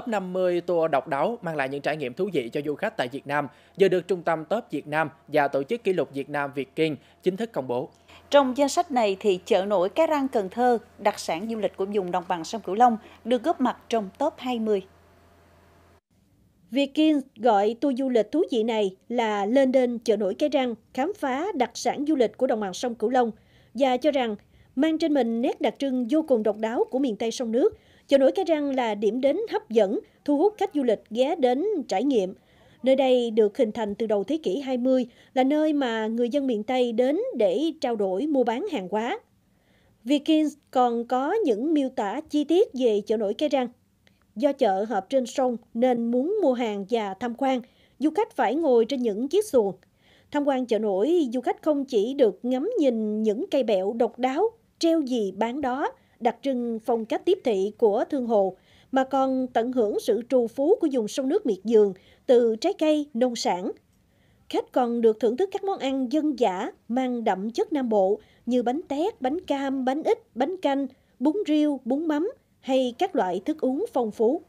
top 50 tour độc đáo mang lại những trải nghiệm thú vị cho du khách tại Việt Nam vừa được Trung tâm Top Việt Nam và Tổ chức Kỷ lục Việt Nam Việt Kiên chính thức công bố. Trong danh sách này thì chợ nổi Cái Răng Cần Thơ, đặc sản du lịch của vùng đồng bằng sông Cửu Long, được góp mặt trong top 20. Viking gọi tour du lịch thú vị này là lên đến chợ nổi Cái Răng, khám phá đặc sản du lịch của đồng bằng sông Cửu Long và cho rằng mang trên mình nét đặc trưng vô cùng độc đáo của miền Tây sông nước. Chợ nổi Cái Răng là điểm đến hấp dẫn, thu hút khách du lịch ghé đến trải nghiệm. Nơi đây được hình thành từ đầu thế kỷ 20, là nơi mà người dân miền Tây đến để trao đổi mua bán hàng hóa. Vikings còn có những miêu tả chi tiết về chợ nổi Cái Răng. Do chợ hợp trên sông nên muốn mua hàng và tham quan, du khách phải ngồi trên những chiếc xuồng. Tham quan chợ nổi, du khách không chỉ được ngắm nhìn những cây bẹo độc đáo treo gì bán đó, đặc trưng phong cách tiếp thị của thương hộ, mà còn tận hưởng sự trù phú của vùng sông nước miệt dường từ trái cây, nông sản. Khách còn được thưởng thức các món ăn dân dã mang đậm chất Nam Bộ như bánh tét, bánh cam, bánh ít, bánh canh, bún riêu, bún mắm hay các loại thức uống phong phú.